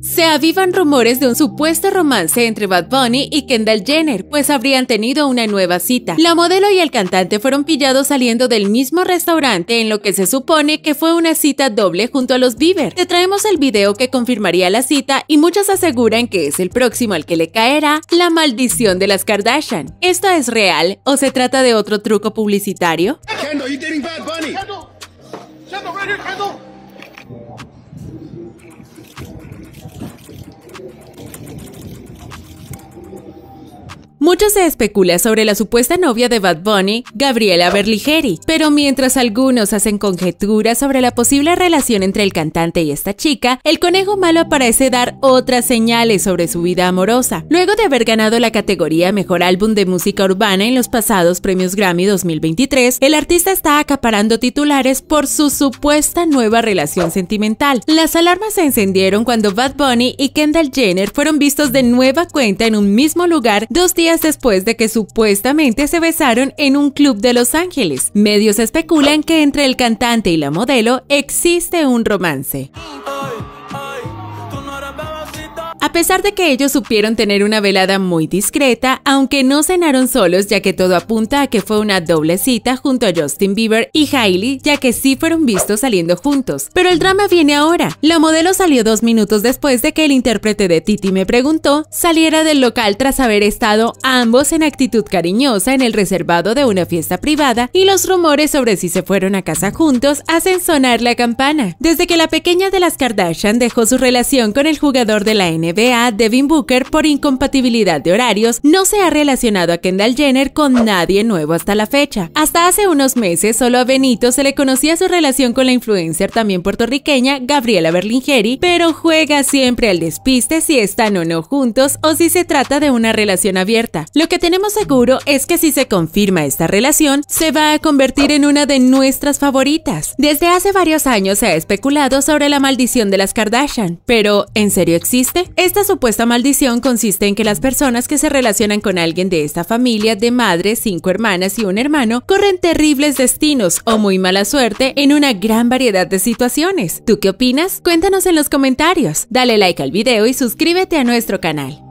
Se avivan rumores de un supuesto romance entre Bad Bunny y Kendall Jenner, pues habrían tenido una nueva cita. La modelo y el cantante fueron pillados saliendo del mismo restaurante en lo que se supone que fue una cita doble junto a los Bieber. Te traemos el video que confirmaría la cita y muchos aseguran que es el próximo al que le caerá la maldición de las Kardashian. ¿Esto es real o se trata de otro truco publicitario? Kendall, Mucho se especula sobre la supuesta novia de Bad Bunny, Gabriela Berligeri, pero mientras algunos hacen conjeturas sobre la posible relación entre el cantante y esta chica, el conejo malo parece dar otras señales sobre su vida amorosa. Luego de haber ganado la categoría Mejor Álbum de Música Urbana en los pasados premios Grammy 2023, el artista está acaparando titulares por su supuesta nueva relación sentimental. Las alarmas se encendieron cuando Bad Bunny y Kendall Jenner fueron vistos de nueva cuenta en un mismo lugar dos días después de que supuestamente se besaron en un club de Los Ángeles. Medios especulan que entre el cantante y la modelo existe un romance. A pesar de que ellos supieron tener una velada muy discreta, aunque no cenaron solos ya que todo apunta a que fue una doble cita junto a Justin Bieber y Hailey ya que sí fueron vistos saliendo juntos. Pero el drama viene ahora. La modelo salió dos minutos después de que el intérprete de Titi me preguntó saliera del local tras haber estado ambos en actitud cariñosa en el reservado de una fiesta privada y los rumores sobre si se fueron a casa juntos hacen sonar la campana. Desde que la pequeña de las Kardashian dejó su relación con el jugador de la NBA, Devin Booker, por incompatibilidad de horarios, no se ha relacionado a Kendall Jenner con nadie nuevo hasta la fecha. Hasta hace unos meses, solo a Benito se le conocía su relación con la influencer también puertorriqueña Gabriela Berlingeri, pero juega siempre al despiste si están o no juntos o si se trata de una relación abierta. Lo que tenemos seguro es que si se confirma esta relación, se va a convertir en una de nuestras favoritas. Desde hace varios años se ha especulado sobre la maldición de las Kardashian, pero ¿en serio existe? Esta supuesta maldición consiste en que las personas que se relacionan con alguien de esta familia de madre, cinco hermanas y un hermano corren terribles destinos o muy mala suerte en una gran variedad de situaciones. ¿Tú qué opinas? Cuéntanos en los comentarios. Dale like al video y suscríbete a nuestro canal.